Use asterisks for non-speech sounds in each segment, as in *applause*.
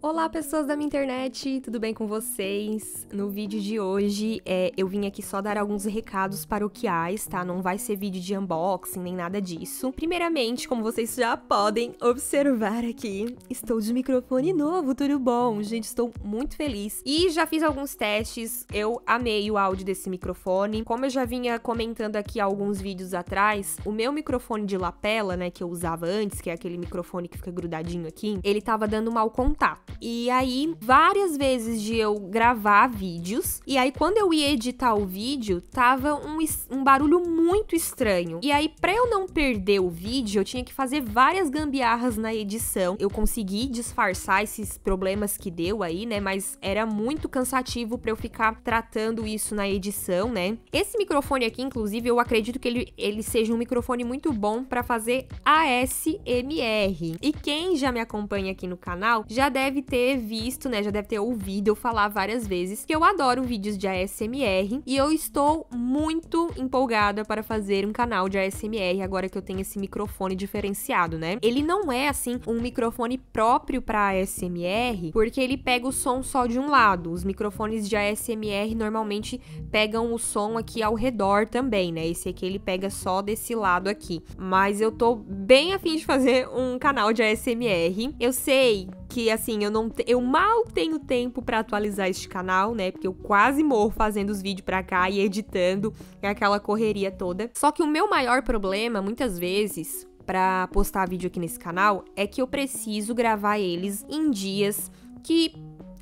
Olá, pessoas da minha internet, tudo bem com vocês? No vídeo de hoje, é, eu vim aqui só dar alguns recados paroquiais, tá? Não vai ser vídeo de unboxing nem nada disso. Primeiramente, como vocês já podem observar aqui, estou de microfone novo, tudo bom? Gente, estou muito feliz. E já fiz alguns testes, eu amei o áudio desse microfone. Como eu já vinha comentando aqui alguns vídeos atrás, o meu microfone de lapela, né, que eu usava antes, que é aquele microfone que fica grudadinho aqui, ele tava dando mau contato. E aí, várias vezes de eu gravar vídeos, e aí quando eu ia editar o vídeo, tava um, um barulho muito estranho. E aí, pra eu não perder o vídeo, eu tinha que fazer várias gambiarras na edição. Eu consegui disfarçar esses problemas que deu aí, né? Mas era muito cansativo pra eu ficar tratando isso na edição, né? Esse microfone aqui, inclusive, eu acredito que ele, ele seja um microfone muito bom para fazer ASMR. E quem já me acompanha aqui no canal já deve deve ter visto, né? Já deve ter ouvido eu falar várias vezes que eu adoro vídeos de ASMR e eu estou muito empolgada para fazer um canal de ASMR agora que eu tenho esse microfone diferenciado, né? Ele não é assim um microfone próprio para ASMR, porque ele pega o som só de um lado. Os microfones de ASMR normalmente pegam o som aqui ao redor também, né? Esse aqui ele pega só desse lado aqui. Mas eu tô bem afim de fazer um canal de ASMR. Eu sei que assim, eu não eu mal tenho tempo para atualizar este canal, né? Porque eu quase morro fazendo os vídeos para cá e editando, aquela correria toda. Só que o meu maior problema muitas vezes para postar vídeo aqui nesse canal é que eu preciso gravar eles em dias que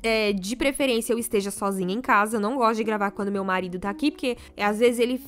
é, de preferência eu esteja sozinha em casa. Eu não gosto de gravar quando meu marido tá aqui, porque às vezes ele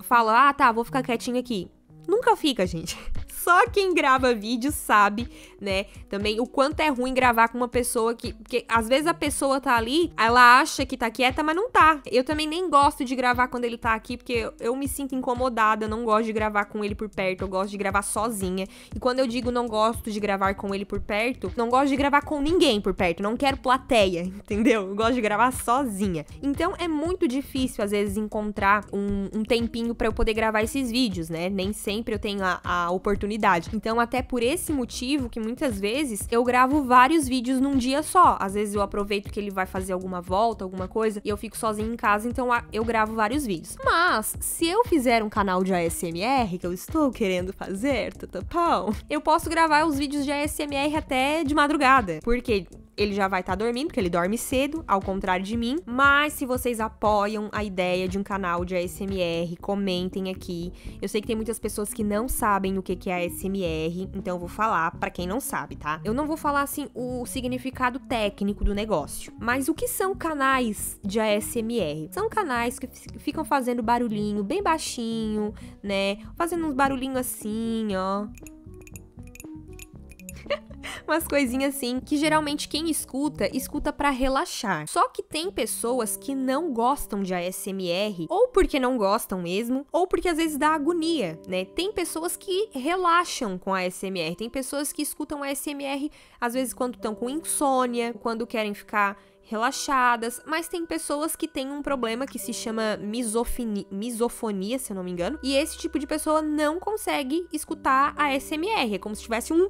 fala: Ah, tá, vou ficar quietinho aqui. Nunca fica, gente. Só quem grava vídeo sabe, né? Também o quanto é ruim gravar com uma pessoa que. Porque às vezes a pessoa tá ali, ela acha que tá quieta, mas não tá. Eu também nem gosto de gravar quando ele tá aqui, porque eu me sinto incomodada. Não gosto de gravar com ele por perto, eu gosto de gravar sozinha. E quando eu digo não gosto de gravar com ele por perto, não gosto de gravar com ninguém por perto. Não quero plateia, *laughs* entendeu? Eu gosto de gravar sozinha. Então é muito difícil, às vezes, encontrar um, um tempinho para eu poder gravar esses vídeos, né? Nem sempre eu tenho a, a oportunidade comunidade. Então, até por esse motivo, que muitas vezes eu gravo vários vídeos num dia só. Às vezes eu aproveito que ele vai fazer alguma volta, alguma coisa, e eu fico sozinho em casa, então eu gravo vários vídeos. Mas, se eu fizer um canal de ASMR, que eu estou querendo fazer, tatapão, eu posso gravar os vídeos de ASMR até de madrugada. Porque ele já vai estar tá dormindo, porque ele dorme cedo, ao contrário de mim. Mas se vocês apoiam a ideia de um canal de ASMR, comentem aqui. Eu sei que tem muitas pessoas que não sabem o que, é ASMR, então eu vou falar para quem não sabe, tá? Eu não vou falar assim o significado técnico do negócio, mas o que são canais de ASMR? São canais que ficam fazendo barulhinho bem baixinho, né? Fazendo uns barulhinho assim, ó umas coisinhas assim que geralmente quem escuta, escuta para relaxar. Só que tem pessoas que não gostam de ASMR, ou porque não gostam mesmo, ou porque às vezes dá agonia, né? Tem pessoas que relaxam com ASMR, tem pessoas que escutam ASMR às vezes quando estão com insônia, quando querem ficar relaxadas, mas tem pessoas que têm um problema que se chama misofini, misofonia, se eu não me engano, e esse tipo de pessoa não consegue escutar a SMR, é como se tivesse um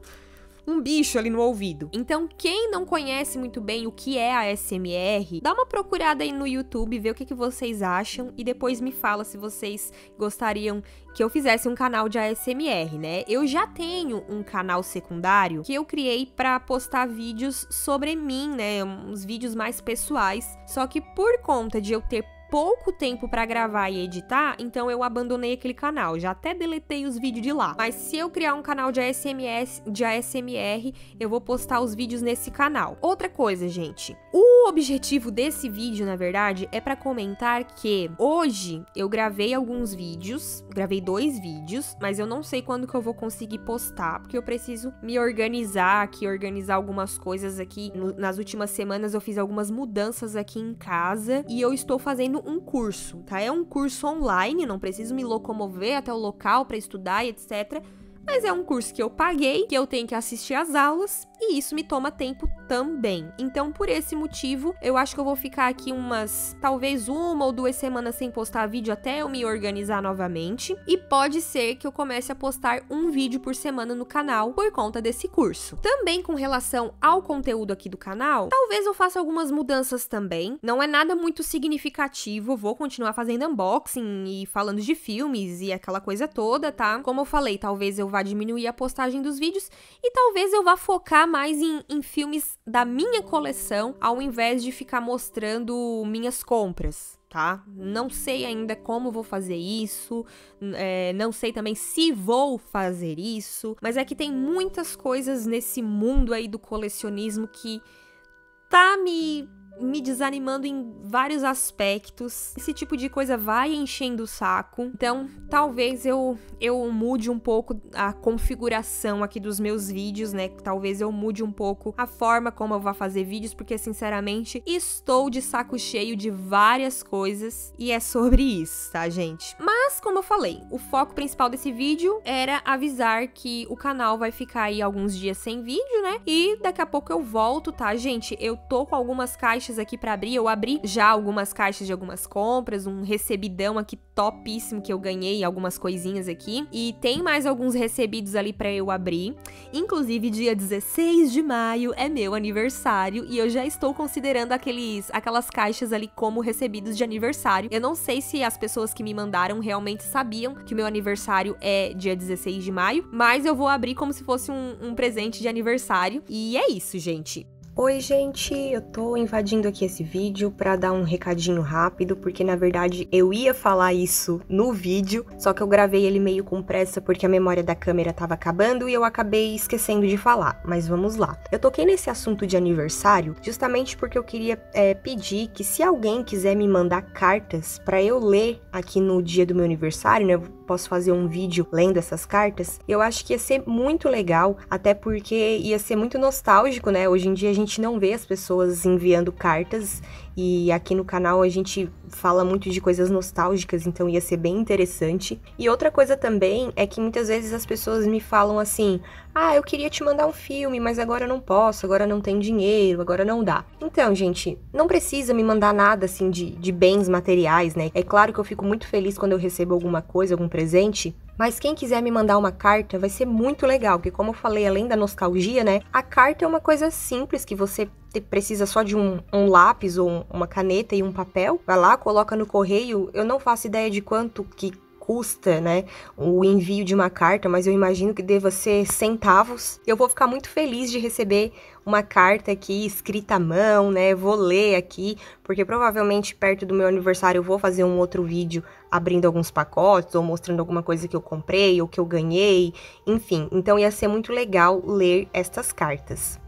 um bicho ali no ouvido. Então, quem não conhece muito bem o que é a SMR, dá uma procurada aí no YouTube, vê o que, que vocês acham e depois me fala se vocês gostariam que eu fizesse um canal de ASMR, né? Eu já tenho um canal secundário que eu criei para postar vídeos sobre mim, né? Uns vídeos mais pessoais. Só que por conta de eu ter pouco tempo para gravar e editar, então eu abandonei aquele canal. Já até deletei os vídeos de lá. Mas se eu criar um canal de ASMS, de ASMR, eu vou postar os vídeos nesse canal. Outra coisa, gente. O objetivo desse vídeo, na verdade, é para comentar que hoje eu gravei alguns vídeos, gravei dois vídeos, mas eu não sei quando que eu vou conseguir postar, porque eu preciso me organizar aqui, organizar algumas coisas aqui. Nas últimas semanas eu fiz algumas mudanças aqui em casa e eu estou fazendo um curso, tá? É um curso online, não preciso me locomover até o local para estudar e etc mas é um curso que eu paguei, que eu tenho que assistir às aulas e isso me toma tempo também. Então, por esse motivo, eu acho que eu vou ficar aqui umas, talvez uma ou duas semanas sem postar vídeo até eu me organizar novamente. E pode ser que eu comece a postar um vídeo por semana no canal por conta desse curso. Também com relação ao conteúdo aqui do canal, talvez eu faça algumas mudanças também. Não é nada muito significativo, vou continuar fazendo unboxing e falando de filmes e aquela coisa toda, tá? Como eu falei, talvez eu vá diminuir a postagem dos vídeos e talvez eu vá focar mais em, em filmes da minha coleção ao invés de ficar mostrando minhas compras tá? Não sei ainda como vou fazer isso, é, não sei também se vou fazer isso, mas é que tem muitas coisas nesse mundo aí do colecionismo que tá me me desanimando em vários aspectos. Esse tipo de coisa vai enchendo o saco. Então, talvez eu eu mude um pouco a configuração aqui dos meus vídeos, né? Talvez eu mude um pouco a forma como eu vou fazer vídeos, porque sinceramente estou de saco cheio de várias coisas e é sobre isso, tá, gente? Mas como eu falei, o foco principal desse vídeo era avisar que o canal vai ficar aí alguns dias sem vídeo, né? E daqui a pouco eu volto, tá, gente? Eu tô com algumas caixas caixas aqui para abrir. Eu abri já algumas caixas de algumas compras, um recebidão aqui topíssimo que eu ganhei, algumas coisinhas aqui. E tem mais alguns recebidos ali para eu abrir. Inclusive, dia 16 de maio é meu aniversário e eu já estou considerando aqueles, aquelas caixas ali como recebidos de aniversário. Eu não sei se as pessoas que me mandaram realmente sabiam que o meu aniversário é dia 16 de maio, mas eu vou abrir como se fosse um, um presente de aniversário. E é isso, gente. Oi, gente, eu tô invadindo aqui esse vídeo para dar um recadinho rápido, porque na verdade eu ia falar isso no vídeo, só que eu gravei ele meio com pressa porque a memória da câmera tava acabando e eu acabei esquecendo de falar, mas vamos lá. Eu toquei nesse assunto de aniversário justamente porque eu queria é, pedir que se alguém quiser me mandar cartas para eu ler aqui no dia do meu aniversário, né, posso fazer um vídeo lendo essas cartas, eu acho que ia ser muito legal, até porque ia ser muito nostálgico, né, hoje em dia a gente gente não vê as pessoas enviando cartas e aqui no canal a gente fala muito de coisas nostálgicas, então ia ser bem interessante. E outra coisa também é que muitas vezes as pessoas me falam assim: "Ah, eu queria te mandar um filme, mas agora não posso, agora não tenho dinheiro, agora não dá". Então, gente, não precisa me mandar nada assim de, de bens materiais, né? É claro que eu fico muito feliz quando eu recebo alguma coisa, algum presente, mas quem quiser me mandar uma carta, vai ser muito legal, porque como eu falei, além da nostalgia, né? A carta é uma coisa simples que você precisa só de um, um lápis ou uma caneta e um papel. Vai lá, coloca no correio. Eu não faço ideia de quanto que custa, né, o envio de uma carta, mas eu imagino que deva ser centavos. Eu vou ficar muito feliz de receber uma carta aqui escrita à mão, né? Vou ler aqui, porque provavelmente perto do meu aniversário eu vou fazer um outro vídeo abrindo alguns pacotes ou mostrando alguma coisa que eu comprei ou que eu ganhei, enfim. Então ia ser muito legal ler estas cartas.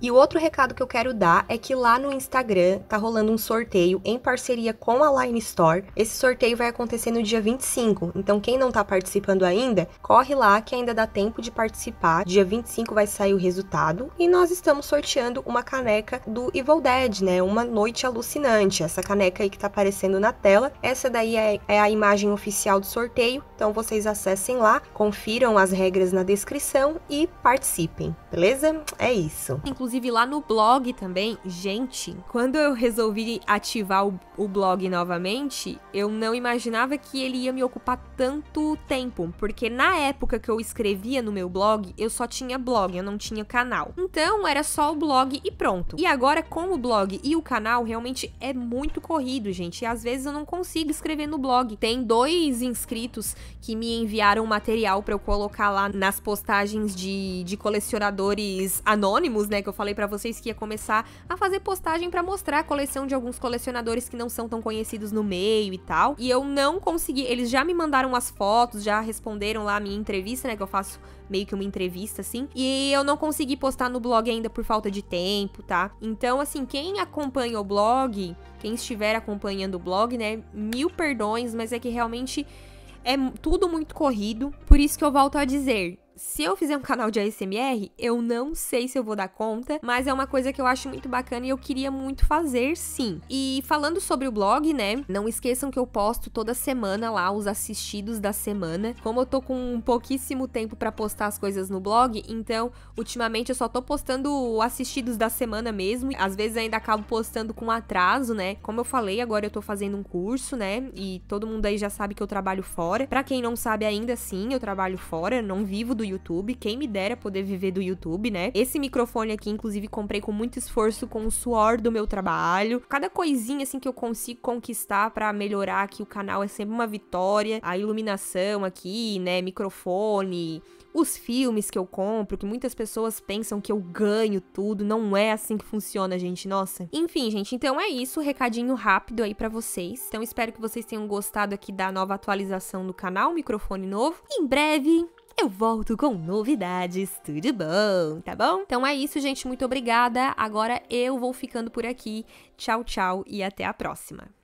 E o outro recado que eu quero dar é que lá no Instagram tá rolando um sorteio em parceria com a Line Store. Esse sorteio vai acontecer no dia 25, então quem não tá participando ainda, corre lá que ainda dá tempo de participar. Dia 25 vai sair o resultado e nós estamos sorteando uma caneca do Evil Dead, né? Uma noite alucinante. Essa caneca aí que tá aparecendo na tela, essa daí é, é a imagem oficial do sorteio, então vocês acessem lá, confiram as regras na descrição e participem, beleza? É isso. Inclusive, inclusive lá no blog também. Gente, quando eu resolvi ativar o, o blog novamente, eu não imaginava que ele ia me ocupar tanto tempo, porque na época que eu escrevia no meu blog, eu só tinha blog, eu não tinha canal. Então era só o blog e pronto. E agora com o blog e o canal realmente é muito corrido, gente. E às vezes eu não consigo escrever no blog. Tem dois inscritos que me enviaram material para eu colocar lá nas postagens de, de colecionadores anônimos, né, que eu falei para vocês que ia começar a fazer postagem para mostrar a coleção de alguns colecionadores que não são tão conhecidos no meio e tal. E eu não consegui, eles já me mandaram as fotos, já responderam lá a minha entrevista, né, que eu faço meio que uma entrevista assim. E eu não consegui postar no blog ainda por falta de tempo, tá? Então, assim, quem acompanha o blog, quem estiver acompanhando o blog, né, mil perdões, mas é que realmente é tudo muito corrido. Por isso que eu volto a dizer, se eu fizer um canal de ASMR, eu não sei se eu vou dar conta, mas é uma coisa que eu acho muito bacana e eu queria muito fazer sim. E falando sobre o blog, né? Não esqueçam que eu posto toda semana lá os assistidos da semana. Como eu tô com pouquíssimo tempo para postar as coisas no blog, então ultimamente eu só tô postando os assistidos da semana mesmo. Às vezes ainda acabo postando com atraso, né? Como eu falei, agora eu tô fazendo um curso, né? E todo mundo aí já sabe que eu trabalho fora. Para quem não sabe ainda, sim, eu trabalho fora, não vivo do YouTube. Quem me dera poder viver do YouTube, né? Esse microfone aqui, inclusive, comprei com muito esforço, com o suor do meu trabalho. Cada coisinha, assim, que eu consigo conquistar para melhorar aqui o canal é sempre uma vitória. A iluminação aqui, né? Microfone, os filmes que eu compro, que muitas pessoas pensam que eu ganho tudo, não é assim que funciona, gente, nossa. Enfim, gente, então é isso, recadinho rápido aí para vocês. Então espero que vocês tenham gostado aqui da nova atualização do canal, microfone novo. em breve, eu volto com novidades, tudo bom, tá bom? Então é isso, gente, muito obrigada. Agora eu vou ficando por aqui. Tchau, tchau e até a próxima.